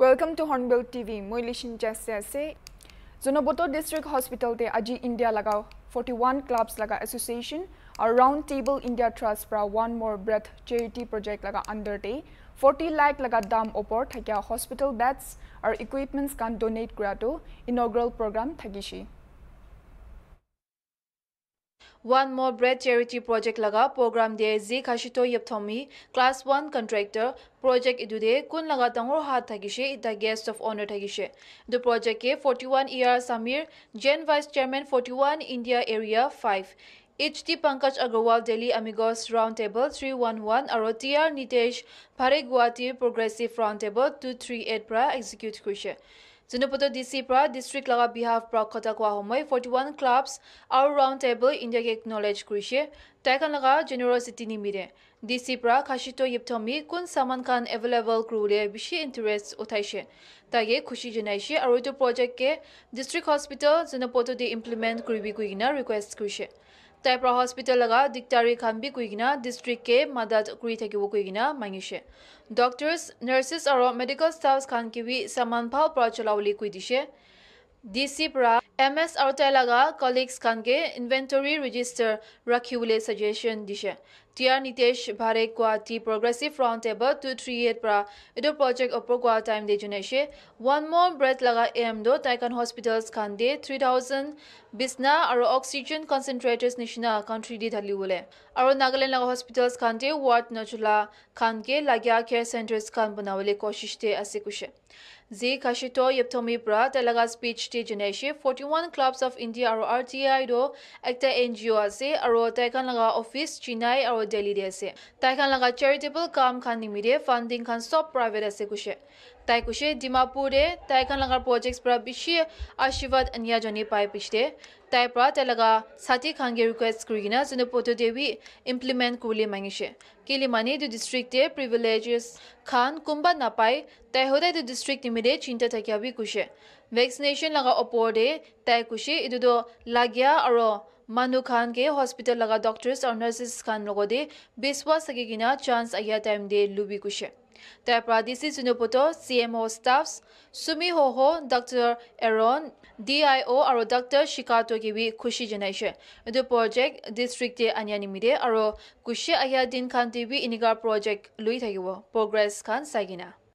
welcome to hornbill TV মই লিচিন জেছে আছে জনবত district হস্পিটেলতে আজি ইণ্ডিয়া লগা ফৰ্টি ওৱান ক্লাবছ লগা এছ'চিয়েশ্যন আৰু ৰাউণ্ড টেবল ইণ্ডিয়া ট্ৰাষ্ট পৰা one more breath charity project লগা আণ্ডাৰতে ফৰ্টি লাখ লগা দাম ওপৰত থাকিয়া হস্পিটেল বেডছ আৰু ইকুইপমেণ্টছ কাৰণ ড'নেট কৰাটো ইনগ্ৰেল প্ৰগ্ৰাম থাকিছে One More Bread Charity Project laga program de zi khashito yapthomi class 1 contractor project idude kun laga dangor hat thagishe ita guest of honor thagishe the project ke 41 year samir gen vice chairman 41 india area 5 H T Pankaj Agarwal Delhi আমিগজ round table three one one R T R Nitesh ভারে গুয়াহীর progressive round table two three eight পরা execute করেছে জুনপথ DC পর district লগা behalf প্রক্ষতা কোয়া সময় ফর্টি ওয়ান ক্লাবস আর রাউন্ড টেবল ইন্ডিয়াকে একনোলেজ করেছে তাইখান লগা জেনেরোসিটি নিমিরে ডিসি পর খাসিত ইপথমি কোন সামান খান এভেলেবল ক্রুলে বেশি ইন্টারেস্ট উঠাইছে তাকে খুশি জানাইছে আর এই প্রজেক্টকে ডিস্ট্রিক্ট হসপিটাল জুনপথ দিয়ে ইমপ্লিমেন্ট করবি কুইগিনা রিকুয়েস্ট করেছে টাইপৰ হস্পিটেল লগা দিগদাৰী খান বি কুইগিনা ডিষ্ট্ৰিক্ট কে মাদাত কৰি থাকিব কুইগিনা মাঙিছে ডক্টৰ্ছ নাৰ্ছেছ আৰু মেডিকেল ষ্টাফ খান কিবি চামান ভাল প্ৰচলা বুলি দিছে DC para MS Artai laga colleagues khan ke inventory register rakhi bole suggestion dishe TR Nitesh Bhare kwa T Progressive Front Table 238 para edo project upper kwa time de june she one more breath laga AM do Taikan hospitals khan de 3000 bisna aro oxygen concentrators nishina country de dhali bole aro Nagaland laga hospitals khan de ward nochula khan ke lagya care centers khan banawale koshish te ase kushe জি কাশিত ইপ্তমি পৰা তেলেগা speech টি জিনেছি forty one clubs of India আৰু R T I ৰ একটা এন জি অ' আছে আৰু তাইখন লগা অফিচ চেন্নাই আৰু দিল্লীতে আছে তাইখন লগা চেৰিটেবল কাম খান নিমিৰে ফাণ্ডিং খান চব প্ৰাইভেট আছে কৈছে তাই কৈছে ডিমাপুৰে তাইখন লগা প্ৰজেক্টছ পৰা বেছি আশীৰ্বাদ আনিয়াজনী পাই পিছে তাইৰ পৰা তেলেগা ষাঠি খাংগে ৰিকুৱেষ্ট কৰি কিনে যোনে পদ্ধতি ইমপ্লিমেণ্ট কৰিবলৈ মাঙিছে কেলি মানে এইটো ডিষ্ট্ৰিক্টে প্ৰিভিলেজেছ খান কোনোবা নাপায় তাই সদায় এইটো ডিষ্ট্ৰিক্ট নিমিলে চিন্তা থাকি আবি কৈছে ভেকচিনেশ্যন লগা ওপৰতে তাই কৈছে এইটোতো লাগিয়া মানু খান কে হস্পিটেল লগা ডক্টর্স আর নার্সেস খান লগতে বিশ্বাস থাকি কিনা চান্স আহিয়া টাইম দিয়ে লুবি কুছে তারপরা ডিসি চুনুপুটো সি এম ও স্টাফ সুমি হো হো ডক্টর এরন ডি আই ও আর ডক্টর শিকাটো কেবি খুশি জানাইছে এটি প্রজেক্ট ডিস্ট্রিক্টে আনিয়া নিমিদে আর কুশি আহিয়া দিন খান টিভি ইনিগার প্রজেক্ট লুই থাকিব প্রোগ্রেস খান চাই কিনা